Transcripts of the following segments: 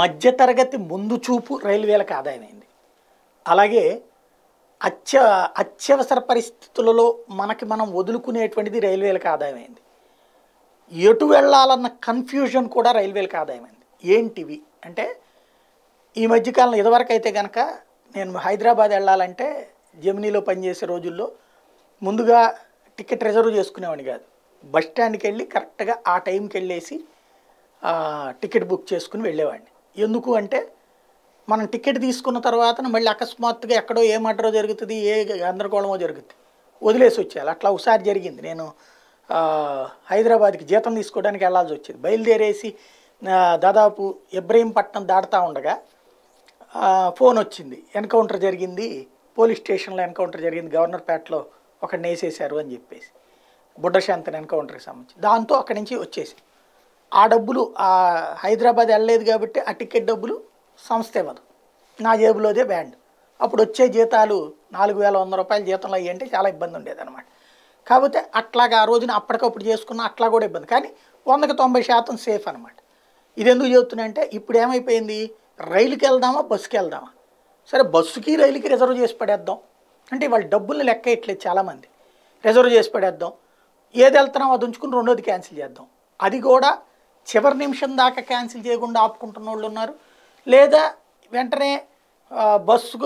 మధ్యతరగతి ముందు చూపు రైల్వేలకు ఆదాయమైంది అలాగే అత్య అత్యవసర పరిస్థితులలో మనకి మనం వదులుకునేటువంటిది రైల్వేలకు ఆదాయమైంది ఎటు వెళ్ళాలన్న కన్ఫ్యూజన్ కూడా రైల్వేలకు ఆదాయమైంది ఏంటివి అంటే ఈ మధ్యకాలం ఇదివరకు అయితే కనుక నేను హైదరాబాద్ వెళ్ళాలంటే జమినీలో పనిచేసే రోజుల్లో ముందుగా టికెట్ రిజర్వ్ చేసుకునేవాడిని కాదు బస్ స్టాండ్కి వెళ్ళి కరెక్ట్గా ఆ టైంకి వెళ్ళేసి టికెట్ బుక్ చేసుకుని వెళ్ళేవాడిని ఎందుకు అంటే మనం టికెట్ తీసుకున్న తర్వాత మళ్ళీ అకస్మాత్తుగా ఎక్కడో ఏ మర్డరో జరుగుతుంది ఏ గందరగోళమో జరుగుతుంది వదిలేసి వచ్చేయాలి అట్లా ఒకసారి జరిగింది నేను హైదరాబాద్కి జీతం తీసుకోవడానికి వెళ్ళాల్సి వచ్చేది బయలుదేరేసి దాదాపు ఇబ్రహీంపట్నం దాటుతూ ఉండగా ఫోన్ వచ్చింది ఎన్కౌంటర్ జరిగింది పోలీస్ స్టేషన్లో ఎన్కౌంటర్ జరిగింది గవర్నర్పేటలో ఒకటి నేసేశారు అని చెప్పేసి బుడ్డశాంతన్ ఎన్కౌంటర్కి సంబంధించి దాంతో అక్కడి నుంచి వచ్చేసి ఆ డబ్బులు హైదరాబాద్ వెళ్ళలేదు కాబట్టి ఆ టికెట్ డబ్బులు సంస్థ ఇవ్వదు నా జేబులోదే బ్యాండ్ అప్పుడు వచ్చే జీతాలు నాలుగు వేల వంద రూపాయల జీతంలో అయ్యి అంటే చాలా ఇబ్బంది ఉండేదన్నమాట కాకపోతే అట్లాగా ఆ రోజున అప్పటికప్పుడు చేసుకున్న అట్లా కూడా ఇబ్బంది కానీ వందకి తొంభై శాతం సేఫ్ అనమాట ఇది ఎందుకు అంటే ఇప్పుడు ఏమైపోయింది రైలుకి వెళ్దామా బస్సుకి వెళ్దామా సరే బస్సుకి రైలుకి రిజర్వ్ చేసి పడేద్దాం అంటే వాళ్ళ డబ్బులు లెక్క ఇట్లేదు చాలామంది రిజర్వ్ చేసి పడేద్దాం ఏది వెళ్తున్నామో అది ఉంచుకుని రెండోది క్యాన్సిల్ చేద్దాం అది కూడా చివరి నిమిషం దాకా క్యాన్సిల్ చేయకుండా ఆపుకుంటున్న వాళ్ళు ఉన్నారు లేదా వెంటనే బస్సు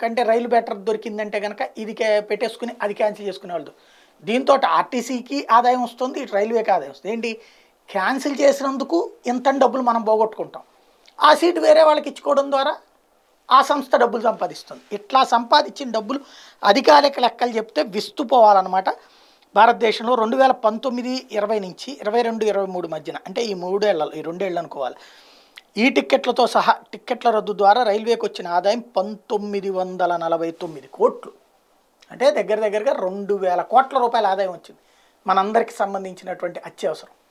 కంటే రైలు బెటర్ దొరికిందంటే కనుక ఇది పెట్టేసుకుని అది క్యాన్సిల్ చేసుకునే వాళ్ళు దీంతో ఆర్టీసీకి ఆదాయం వస్తుంది ఇటు రైల్వేకి ఆదాయం వస్తుంది ఏంటి క్యాన్సిల్ చేసినందుకు ఇంత డబ్బులు మనం పోగొట్టుకుంటాం ఆ సీట్ వేరే వాళ్ళకి ఇచ్చుకోవడం ద్వారా ఆ సంస్థ డబ్బులు సంపాదిస్తుంది ఇట్లా సంపాదించిన డబ్బులు అధికారిక లెక్కలు చెప్తే విస్తుపోవాలన్నమాట భారతదేశంలో రెండు వేల పంతొమ్మిది ఇరవై నుంచి ఇరవై రెండు ఇరవై మూడు మధ్యన అంటే ఈ మూడేళ్లలో ఈ రెండేళ్ళు అనుకోవాలి ఈ టిక్కెట్లతో సహా టిక్కెట్ల రద్దు ద్వారా రైల్వేకి వచ్చిన ఆదాయం పంతొమ్మిది వందల నలభై తొమ్మిది కోట్లు అంటే దగ్గర దగ్గరగా రెండు వేల కోట్ల రూపాయల ఆదాయం వచ్చింది మనందరికీ సంబంధించినటువంటి అత్యవసరం